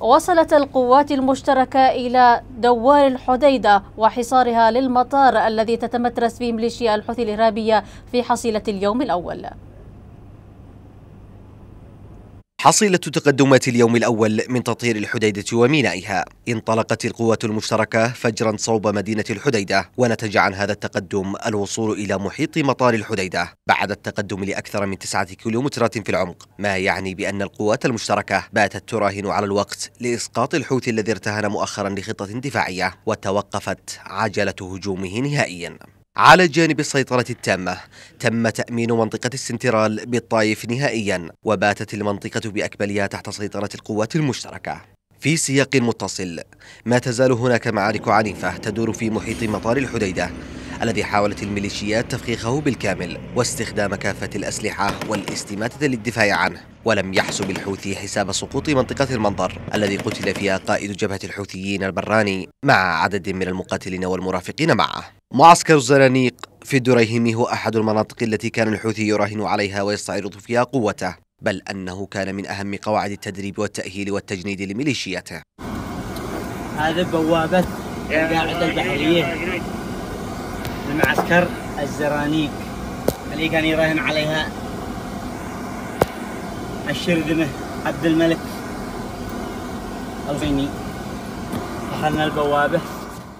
وصلت القوات المشتركة إلى دوار الحديدة وحصارها للمطار الذي تتمترس فيه ميليشيا الحوثي الإرهابية في حصيلة اليوم الأول حصيلة تقدمات اليوم الأول من تطهير الحديدة ومينائها انطلقت القوات المشتركة فجرا صوب مدينة الحديدة ونتج عن هذا التقدم الوصول إلى محيط مطار الحديدة بعد التقدم لأكثر من تسعة كيلومترات في العمق ما يعني بأن القوات المشتركة باتت تراهن على الوقت لإسقاط الحوثي الذي ارتهن مؤخرا لخطة دفاعية وتوقفت عجلة هجومه نهائيا على جانب السيطرة التامة تم تأمين منطقة السنترال بالطائف نهائيا وباتت المنطقة بأكملها تحت سيطرة القوات المشتركة في سياق متصل ما تزال هناك معارك عنيفة تدور في محيط مطار الحديدة الذي حاولت الميليشيات تفخيخه بالكامل واستخدام كافة الأسلحة والاستماتة للدفاع عنه ولم يحسب الحوثي حساب سقوط منطقة المنظر الذي قتل فيها قائد جبهة الحوثيين البراني مع عدد من المقاتلين والمرافقين معه معسكر الزرانيق في دريهم هو أحد المناطق التي كان الحوثي يراهن عليها ويستعرض فيها قوته بل أنه كان من أهم قواعد التدريب والتأهيل والتجنيد لميليشياته هذا بوابة القاعدة البحرية المعسكر الزرانيق اللي كان يراهن عليها الشرذمة عبد الملك الغيني دخلنا البوابة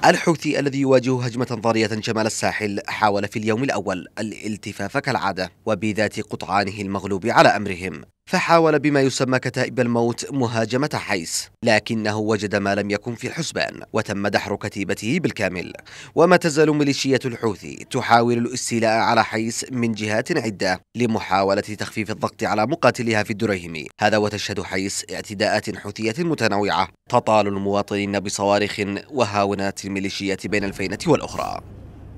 الحوثي الذي يواجه هجمة ضارية شمال الساحل حاول في اليوم الأول الالتفاف كالعادة وبذات قطعانه المغلوب على أمرهم فحاول بما يسمى كتائب الموت مهاجمة حيس لكنه وجد ما لم يكن في الحسبان وتم دحر كتيبته بالكامل وما تزال ميليشية الحوثي تحاول الاستيلاء على حيس من جهات عدة لمحاولة تخفيف الضغط على مقاتلها في الدريهمي هذا وتشهد حيس اعتداءات حوثية متنوعة تطال المواطنين بصواريخ وهاونات الميليشيات بين الفينة والأخرى